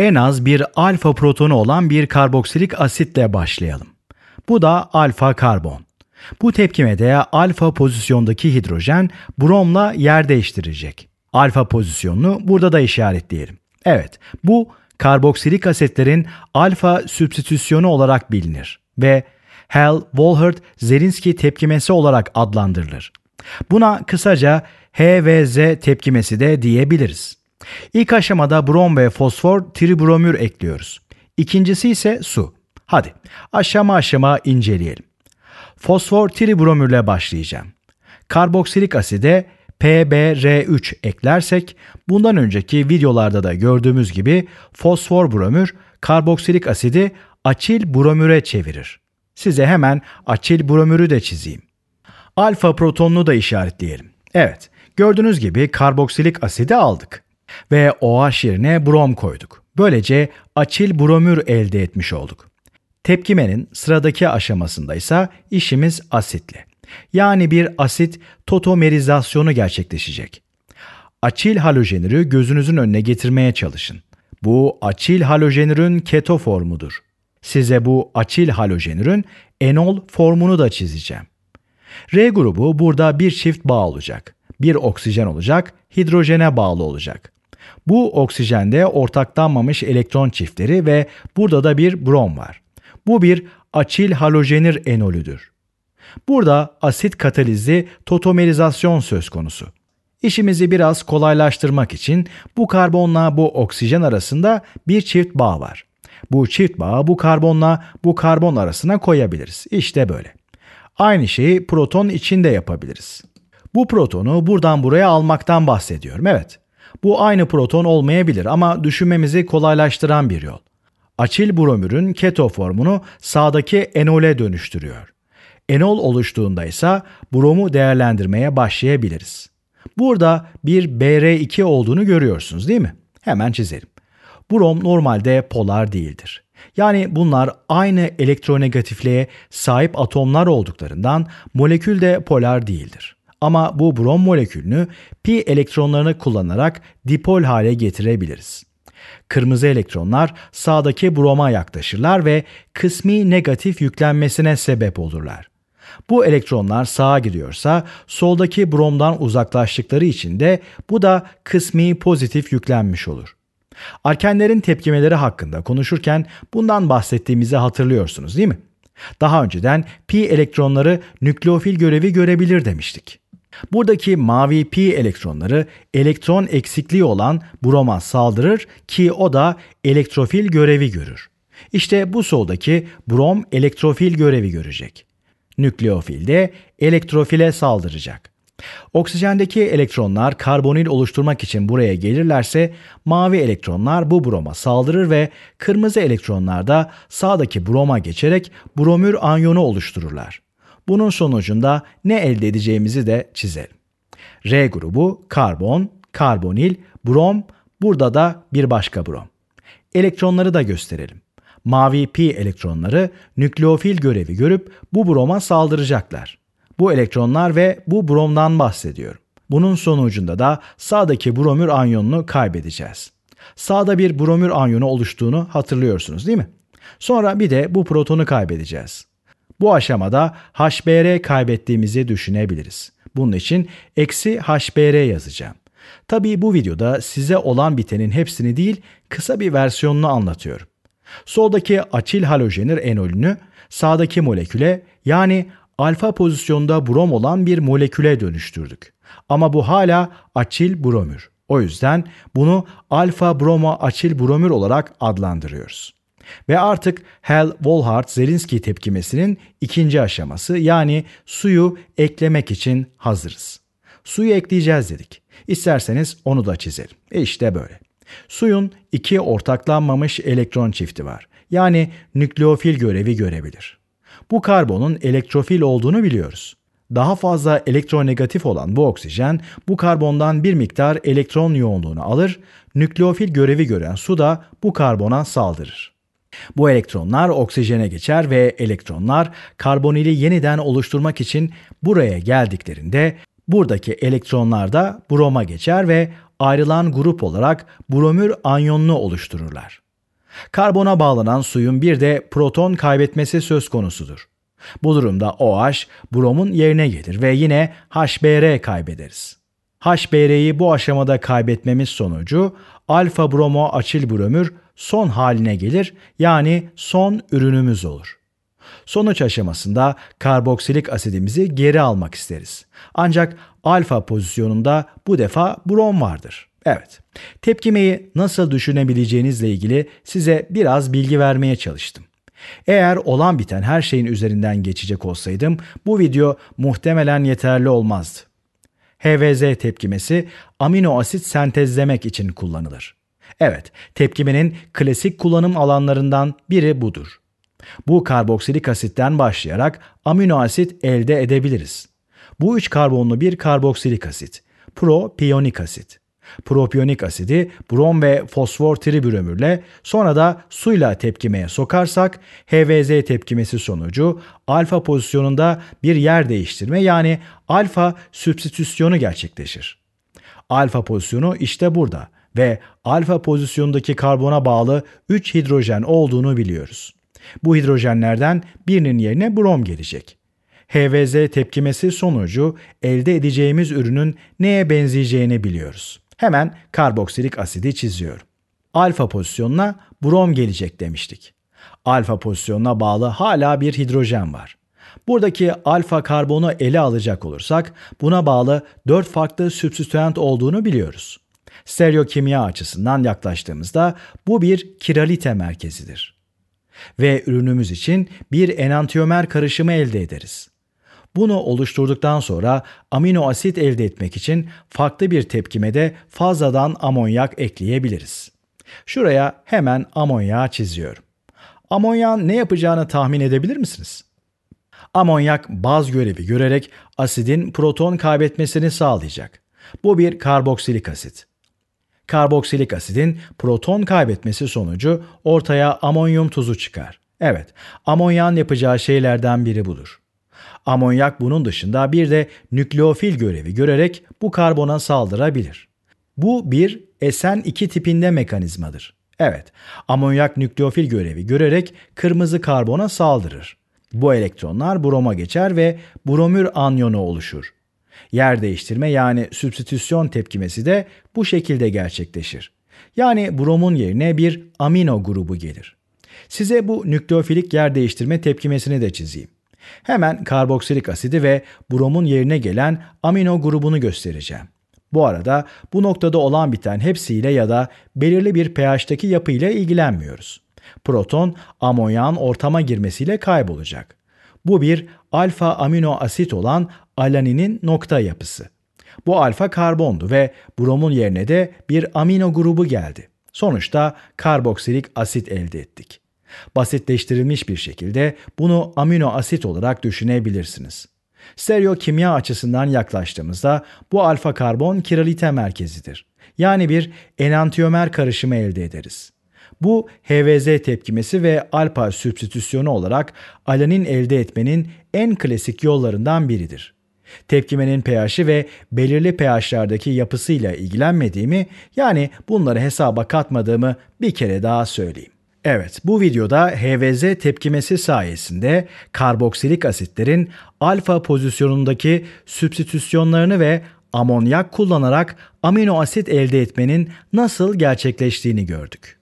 en az bir alfa protonu olan bir karboksilik asitle başlayalım. Bu da alfa karbon. Bu tepkimede alfa pozisyondaki hidrojen bromla yer değiştirecek. Alfa pozisyonunu burada da işaretleyelim. Evet, bu karboksilik asitlerin alfa sübstitüsyonu olarak bilinir ve Hell-Volhert-Zelinsky tepkimesi olarak adlandırılır. Buna kısaca HVZ tepkimesi de diyebiliriz. İlk aşamada brom ve fosfor tribromür ekliyoruz. İkincisi ise su. Hadi aşama aşama inceleyelim. Fosfor tribromürle başlayacağım. Karboksilik aside PBr3 eklersek bundan önceki videolarda da gördüğümüz gibi fosfor bromür karboksilik asidi açil bromüre çevirir. Size hemen açil bromürü de çizeyim. Alfa protonunu da işaretleyelim. Evet, gördüğünüz gibi karboksilik asidi aldık ve OH yerine brom koyduk. Böylece açil bromür elde etmiş olduk. Tepkimenin sıradaki aşamasında ise işimiz asitli. Yani bir asit totomerizasyonu gerçekleşecek. Açil halojenürü gözünüzün önüne getirmeye çalışın. Bu açil halojenürün keto formudur. Size bu açil halojenürün enol formunu da çizeceğim. R grubu burada bir çift bağ olacak. Bir oksijen olacak, hidrojene bağlı olacak. Bu oksijende ortaklanmamış elektron çiftleri ve burada da bir brom var. Bu bir açil halojenir enolüdür. Burada asit katalizli totomerizasyon söz konusu. İşimizi biraz kolaylaştırmak için bu karbonla bu oksijen arasında bir çift bağ var. Bu çift bağı bu karbonla bu karbon arasına koyabiliriz. İşte böyle. Aynı şeyi proton için de yapabiliriz. Bu protonu buradan buraya almaktan bahsediyorum. Evet. Bu aynı proton olmayabilir ama düşünmemizi kolaylaştıran bir yol. Açil bromürün keto formunu sağdaki enole dönüştürüyor. Enol oluştuğunda ise bromu değerlendirmeye başlayabiliriz. Burada bir Br2 olduğunu görüyorsunuz değil mi? Hemen çizelim. Brom normalde polar değildir. Yani bunlar aynı elektronegatifliğe sahip atomlar olduklarından molekül de polar değildir. Ama bu brom molekülünü pi elektronlarını kullanarak dipol hale getirebiliriz. Kırmızı elektronlar sağdaki broma yaklaşırlar ve kısmi negatif yüklenmesine sebep olurlar. Bu elektronlar sağa gidiyorsa soldaki bromdan uzaklaştıkları için de bu da kısmi pozitif yüklenmiş olur. Arkenlerin tepkimeleri hakkında konuşurken bundan bahsettiğimizi hatırlıyorsunuz değil mi? Daha önceden pi elektronları nükleofil görevi görebilir demiştik. Buradaki mavi pi elektronları elektron eksikliği olan broma saldırır ki o da elektrofil görevi görür. İşte bu soldaki brom elektrofil görevi görecek. Nükleofil de elektrofile saldıracak. Oksijendeki elektronlar karbonil oluşturmak için buraya gelirlerse mavi elektronlar bu broma saldırır ve kırmızı elektronlar da sağdaki broma geçerek bromür anyonu oluştururlar. Bunun sonucunda ne elde edeceğimizi de çizelim. R grubu karbon, karbonil, brom, burada da bir başka brom. Elektronları da gösterelim. Mavi pi elektronları nükleofil görevi görüp bu broma saldıracaklar. Bu elektronlar ve bu bromdan bahsediyorum. Bunun sonucunda da sağdaki bromür anyonunu kaybedeceğiz. Sağda bir bromür anyonu oluştuğunu hatırlıyorsunuz değil mi? Sonra bir de bu protonu kaybedeceğiz. Bu aşamada HBR kaybettiğimizi düşünebiliriz. Bunun için eksi HBR yazacağım. Tabii bu videoda size olan bitenin hepsini değil, kısa bir versiyonunu anlatıyorum. Soldaki açil halojenir enolünü sağdaki moleküle yani alfa pozisyonda brom olan bir moleküle dönüştürdük. Ama bu hala açil bromür. O yüzden bunu alfa bromo açil bromür olarak adlandırıyoruz. Ve artık Hal Volhart Zelinski tepkimesinin ikinci aşaması yani suyu eklemek için hazırız. Suyu ekleyeceğiz dedik. İsterseniz onu da çizelim. E işte böyle. Suyun iki ortaklanmamış elektron çifti var. Yani nükleofil görevi görebilir. Bu karbonun elektrofil olduğunu biliyoruz. Daha fazla elektronegatif olan bu oksijen bu karbondan bir miktar elektron yoğunluğunu alır, nükleofil görevi gören su da bu karbona saldırır. Bu elektronlar oksijene geçer ve elektronlar karbonili yeniden oluşturmak için buraya geldiklerinde buradaki elektronlar da broma geçer ve ayrılan grup olarak bromür anyonunu oluştururlar. Karbona bağlanan suyun bir de proton kaybetmesi söz konusudur. Bu durumda OH bromun yerine gelir ve yine HBr kaybederiz. HBr'yi bu aşamada kaybetmemiz sonucu alfa bromo açil bromür son haline gelir yani son ürünümüz olur. Sonuç aşamasında karboksilik asidimizi geri almak isteriz. Ancak alfa pozisyonunda bu defa brom vardır. Evet, tepkimeyi nasıl düşünebileceğinizle ilgili size biraz bilgi vermeye çalıştım. Eğer olan biten her şeyin üzerinden geçecek olsaydım bu video muhtemelen yeterli olmazdı. HVZ tepkimesi amino asit sentezlemek için kullanılır. Evet, tepkimenin klasik kullanım alanlarından biri budur. Bu karboksilik asitten başlayarak amino asit elde edebiliriz. Bu üç karbonlu bir karboksilik asit, propiyonik asit. Propiyonik asidi brom ve fosfor tribürömürle sonra da suyla tepkimeye sokarsak HVZ tepkimesi sonucu alfa pozisyonunda bir yer değiştirme yani alfa sübstitüsyonu gerçekleşir. Alfa pozisyonu işte burada ve alfa pozisyondaki karbona bağlı 3 hidrojen olduğunu biliyoruz. Bu hidrojenlerden birinin yerine brom gelecek. HVZ tepkimesi sonucu elde edeceğimiz ürünün neye benzeyeceğini biliyoruz. Hemen karboksilik asidi çiziyorum. Alfa pozisyonuna brom gelecek demiştik. Alfa pozisyonuna bağlı hala bir hidrojen var. Buradaki alfa karbonu ele alacak olursak buna bağlı 4 farklı substituent olduğunu biliyoruz. Stereokimya açısından yaklaştığımızda bu bir kiralite merkezidir. Ve ürünümüz için bir enantiyomer karışımı elde ederiz. Bunu oluşturduktan sonra amino asit elde etmek için farklı bir tepkime de fazladan amonyak ekleyebiliriz. Şuraya hemen amonyağı çiziyorum. Amonyağın ne yapacağını tahmin edebilir misiniz? Amonyak baz görevi görerek asidin proton kaybetmesini sağlayacak. Bu bir karboksilik asit. Karboksilik asidin proton kaybetmesi sonucu ortaya amonyum tuzu çıkar. Evet, amonyan yapacağı şeylerden biri budur. Amonyak bunun dışında bir de nükleofil görevi görerek bu karbona saldırabilir. Bu bir SN2 tipinde mekanizmadır. Evet, amonyak nükleofil görevi görerek kırmızı karbona saldırır. Bu elektronlar broma geçer ve bromür anyonu oluşur. Yer değiştirme yani substitüsyon tepkimesi de bu şekilde gerçekleşir. Yani bromun yerine bir amino grubu gelir. Size bu nükleofilik yer değiştirme tepkimesini de çizeyim. Hemen karboksilik asidi ve bromun yerine gelen amino grubunu göstereceğim. Bu arada bu noktada olan biten hepsiyle ya da belirli bir pH'teki yapıyla ilgilenmiyoruz. Proton amonyan ortama girmesiyle kaybolacak. Bu bir alfa amino asit olan alaninin nokta yapısı. Bu alfa karbondu ve bromun yerine de bir amino grubu geldi. Sonuçta karboksilik asit elde ettik. Basitleştirilmiş bir şekilde bunu amino asit olarak düşünebilirsiniz. Stereo kimya açısından yaklaştığımızda bu alfa karbon kiralite merkezidir. Yani bir enantiyomer karışımı elde ederiz. Bu HVZ tepkimesi ve alpa sübstitüsyonu olarak alanin elde etmenin en klasik yollarından biridir. Tepkimenin pH'i ve belirli pH'lerdeki yapısıyla ilgilenmediğimi yani bunları hesaba katmadığımı bir kere daha söyleyeyim. Evet, bu videoda HVZ tepkimesi sayesinde karboksilik asitlerin alfa pozisyonundaki sübstitüsyonlarını ve amonyak kullanarak amino asit elde etmenin nasıl gerçekleştiğini gördük.